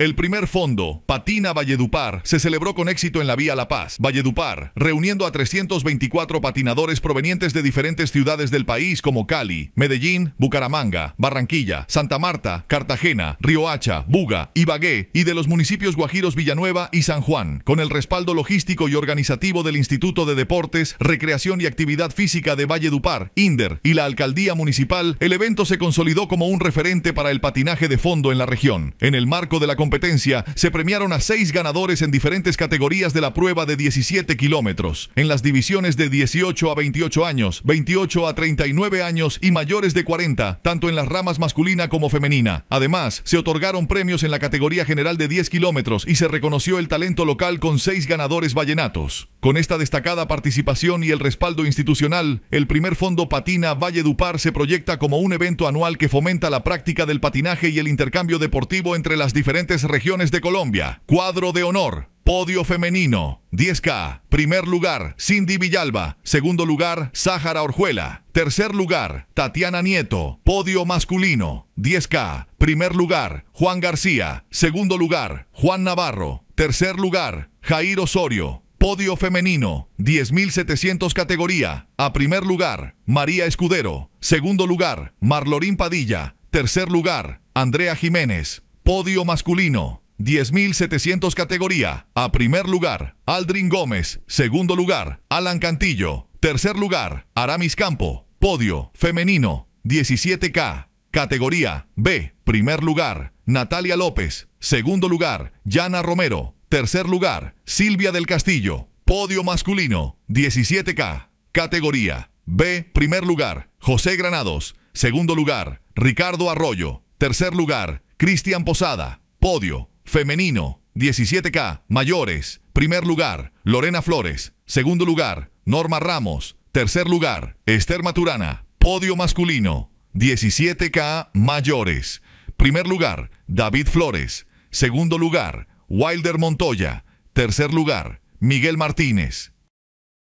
El primer fondo, Patina Valledupar, se celebró con éxito en la Vía La Paz, Valledupar, reuniendo a 324 patinadores provenientes de diferentes ciudades del país como Cali, Medellín, Bucaramanga, Barranquilla, Santa Marta, Cartagena, Riohacha, Buga, Ibagué y de los municipios guajiros Villanueva y San Juan, con el respaldo logístico y organizativo del Instituto de Deportes, Recreación y Actividad Física de Valledupar, INDER y la Alcaldía Municipal, el evento se consolidó como un referente para el patinaje de fondo en la región. En el marco de la competencia se premiaron a seis ganadores en diferentes categorías de la prueba de 17 kilómetros, en las divisiones de 18 a 28 años, 28 a 39 años y mayores de 40, tanto en las ramas masculina como femenina. Además, se otorgaron premios en la categoría general de 10 kilómetros y se reconoció el talento local con seis ganadores vallenatos. Con esta destacada participación y el respaldo institucional, el primer fondo Patina Valle Dupar se proyecta como un evento anual que fomenta la práctica del patinaje y el intercambio deportivo entre las diferentes regiones de Colombia. Cuadro de honor. Podio femenino, 10K. Primer lugar, Cindy Villalba. Segundo lugar, Sáhara Orjuela. Tercer lugar, Tatiana Nieto. Podio masculino, 10K. Primer lugar, Juan García. Segundo lugar, Juan Navarro. Tercer lugar, Jair Osorio. Podio femenino, 10.700 categoría. A primer lugar, María Escudero. Segundo lugar, Marlorín Padilla. Tercer lugar, Andrea Jiménez. Podio masculino, 10.700 categoría. A primer lugar, Aldrin Gómez. Segundo lugar, Alan Cantillo. Tercer lugar, Aramis Campo. Podio, femenino, 17K. Categoría B, primer lugar, Natalia López. Segundo lugar, Yana Romero. Tercer lugar, Silvia del Castillo. Podio masculino, 17K. Categoría B, primer lugar, José Granados. Segundo lugar, Ricardo Arroyo. Tercer lugar, Cristian Posada. Podio, femenino, 17K, mayores. Primer lugar, Lorena Flores. Segundo lugar, Norma Ramos. Tercer lugar, Esther Maturana. Podio masculino, 17K, mayores. Primer lugar, David Flores. Segundo lugar, Wilder Montoya. Tercer lugar, Miguel Martínez.